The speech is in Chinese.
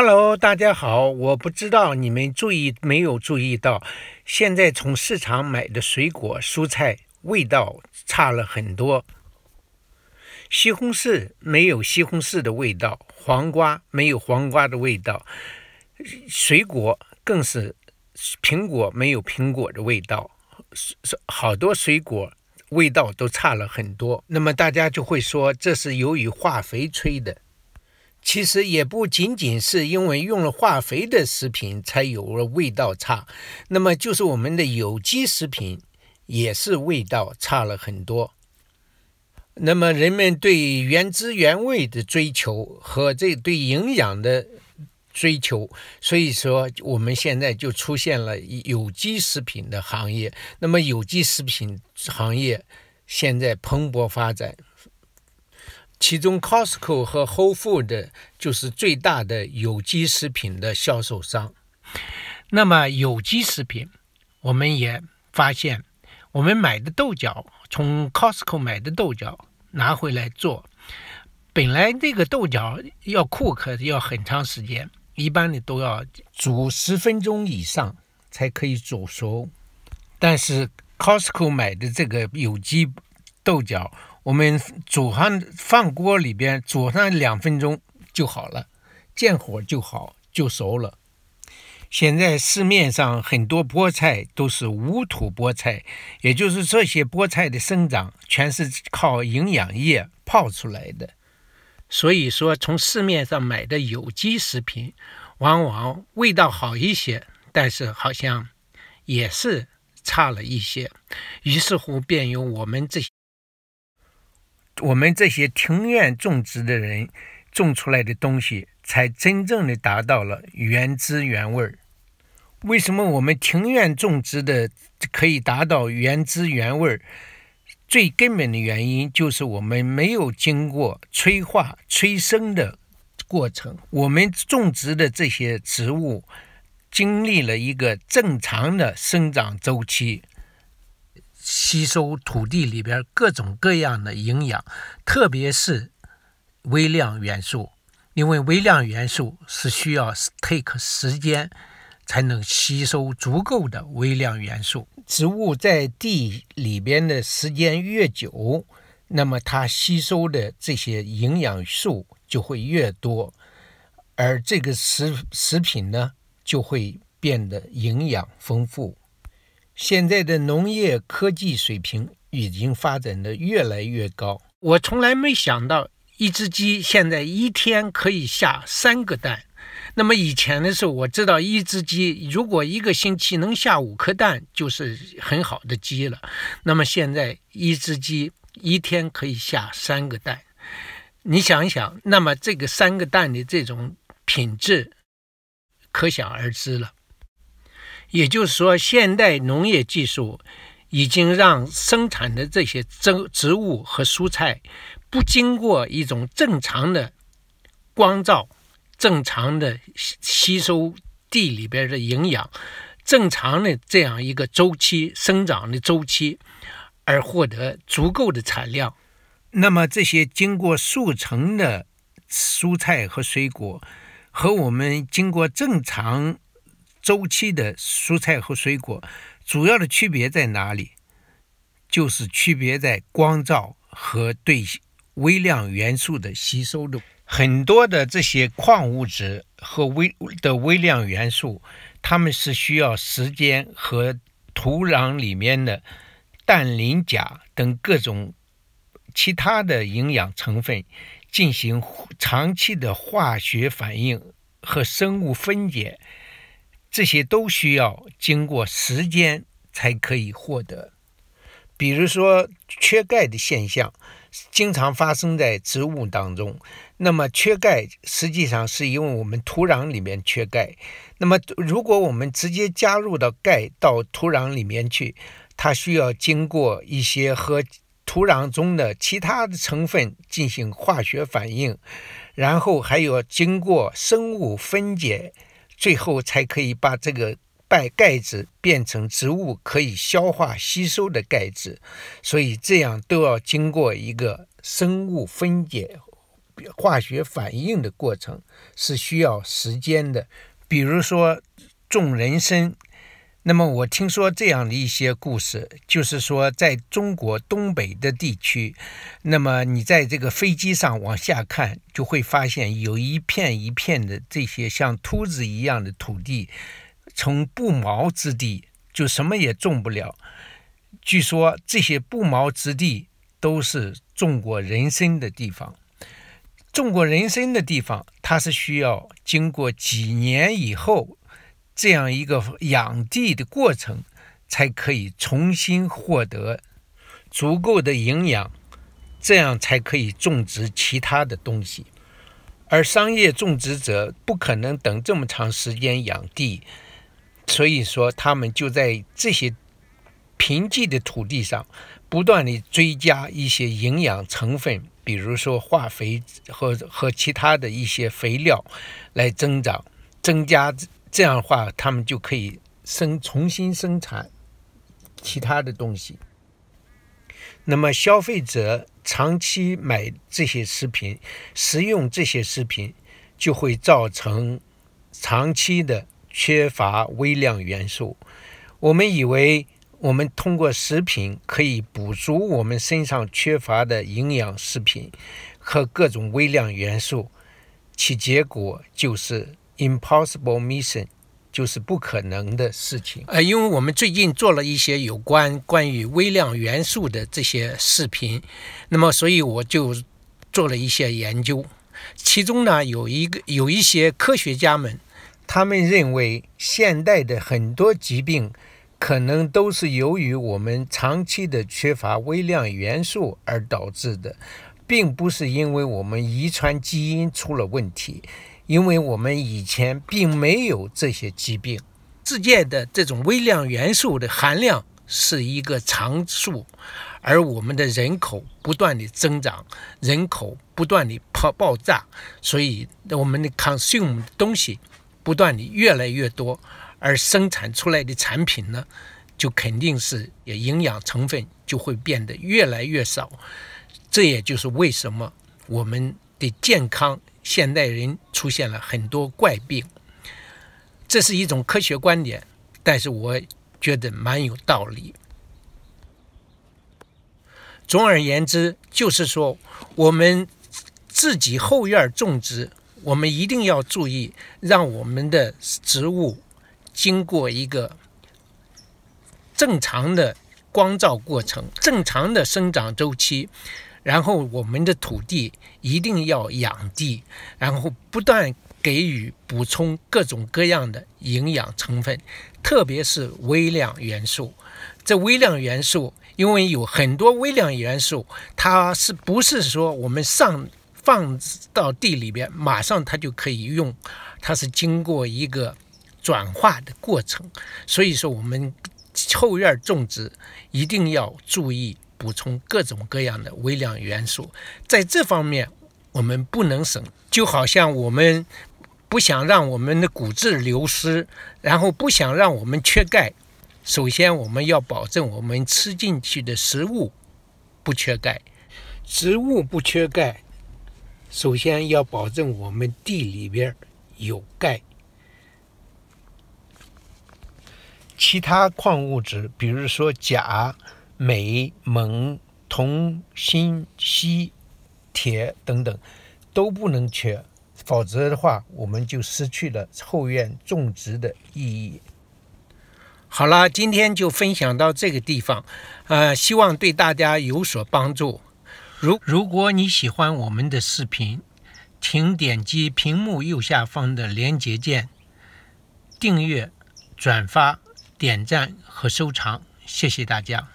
Hello，大家好！我不知道你们注意没有注意到，现在从市场买的水果、蔬菜味道差了很多。西红柿没有西红柿的味道，黄瓜没有黄瓜的味道，水果更是苹果没有苹果的味道，好多水果味道都差了很多。那么大家就会说，这是由于化肥催的。其实也不仅仅是因为用了化肥的食品才有了味道差，那么就是我们的有机食品也是味道差了很多。那么人们对原汁原味的追求和这对营养的追求，所以说我们现在就出现了有机食品的行业。那么有机食品行业现在蓬勃发展。其中，Costco 和 Whole f o o d 就是最大的有机食品的销售商。那么，有机食品，我们也发现，我们买的豆角，从 Costco 买的豆角拿回来做，本来这个豆角要 cook 要很长时间，一般的都要煮十分钟以上才可以煮熟。但是 Costco 买的这个有机豆角，我们煮上放锅里边，煮上两分钟就好了，见火就好，就熟了。现在市面上很多菠菜都是无土菠菜，也就是这些菠菜的生长全是靠营养液泡出来的。所以说，从市面上买的有机食品往往味道好一些，但是好像也是差了一些。于是乎，便有我们这些。我们这些庭院种植的人种出来的东西，才真正的达到了原汁原味儿。为什么我们庭院种植的可以达到原汁原味儿？最根本的原因就是我们没有经过催化催生的过程。我们种植的这些植物，经历了一个正常的生长周期。吸收土地里边各种各样的营养，特别是微量元素，因为微量元素是需要 take 时间才能吸收足够的微量元素。植物在地里边的时间越久，那么它吸收的这些营养素就会越多，而这个食食品呢就会变得营养丰富。现在的农业科技水平已经发展的越来越高。我从来没想到，一只鸡现在一天可以下三个蛋。那么以前的时候，我知道一只鸡如果一个星期能下五颗蛋，就是很好的鸡了。那么现在，一只鸡一天可以下三个蛋，你想一想，那么这个三个蛋的这种品质，可想而知了。也就是说，现代农业技术已经让生产的这些植植物和蔬菜，不经过一种正常的光照、正常的吸吸收地里边的营养、正常的这样一个周期生长的周期，而获得足够的产量。那么，这些经过速成的蔬菜和水果，和我们经过正常。周期的蔬菜和水果主要的区别在哪里？就是区别在光照和对微量元素的吸收度。很多的这些矿物质和微的微量元素，它们是需要时间和土壤里面的氮、磷、钾等各种其他的营养成分进行长期的化学反应和生物分解。这些都需要经过时间才可以获得。比如说，缺钙的现象经常发生在植物当中。那么，缺钙实际上是因为我们土壤里面缺钙。那么，如果我们直接加入到钙到土壤里面去，它需要经过一些和土壤中的其他的成分进行化学反应，然后还有经过生物分解。最后才可以把这个败钙质变成植物可以消化吸收的钙质，所以这样都要经过一个生物分解、化学反应的过程，是需要时间的。比如说，种人参。那么我听说这样的一些故事，就是说，在中国东北的地区，那么你在这个飞机上往下看，就会发现有一片一片的这些像秃子一样的土地，从不毛之地就什么也种不了。据说这些不毛之地都是种过人参的地方，种过人参的地方，它是需要经过几年以后。这样一个养地的过程，才可以重新获得足够的营养，这样才可以种植其他的东西。而商业种植者不可能等这么长时间养地，所以说他们就在这些贫瘠的土地上，不断地追加一些营养成分，比如说化肥和和其他的一些肥料来增长、增加。这样的话，他们就可以生重新生产其他的东西。那么，消费者长期买这些食品，食用这些食品，就会造成长期的缺乏微量元素。我们以为我们通过食品可以补足我们身上缺乏的营养、食品和各种微量元素，其结果就是。Impossible mission，就是不可能的事情。呃，因为我们最近做了一些有关关于微量元素的这些视频，那么所以我就做了一些研究。其中呢，有一个有一些科学家们，他们认为现代的很多疾病可能都是由于我们长期的缺乏微量元素而导致的，并不是因为我们遗传基因出了问题。因为我们以前并没有这些疾病，世界的这种微量元素的含量是一个常数，而我们的人口不断的增长，人口不断的破爆炸，所以我们的 consume 的东西不断的越来越多，而生产出来的产品呢，就肯定是也营养成分就会变得越来越少，这也就是为什么我们的健康。现代人出现了很多怪病，这是一种科学观点，但是我觉得蛮有道理。总而言之，就是说，我们自己后院种植，我们一定要注意，让我们的植物经过一个正常的光照过程，正常的生长周期。然后我们的土地一定要养地，然后不断给予补充各种各样的营养成分，特别是微量元素。这微量元素，因为有很多微量元素，它是不是说我们上放到地里边，马上它就可以用？它是经过一个转化的过程，所以说我们后院种植一定要注意。补充各种各样的微量元素，在这方面我们不能省。就好像我们不想让我们的骨质流失，然后不想让我们缺钙，首先我们要保证我们吃进去的食物不缺钙，植物不缺钙，首先要保证我们地里边有钙。其他矿物质，比如说钾。镁、锰、铜、锌、硒、铁等等都不能缺，否则的话，我们就失去了后院种植的意义。好了，今天就分享到这个地方，呃，希望对大家有所帮助。如如果你喜欢我们的视频，请点击屏幕右下方的连接键，订阅、转发、点赞和收藏，谢谢大家。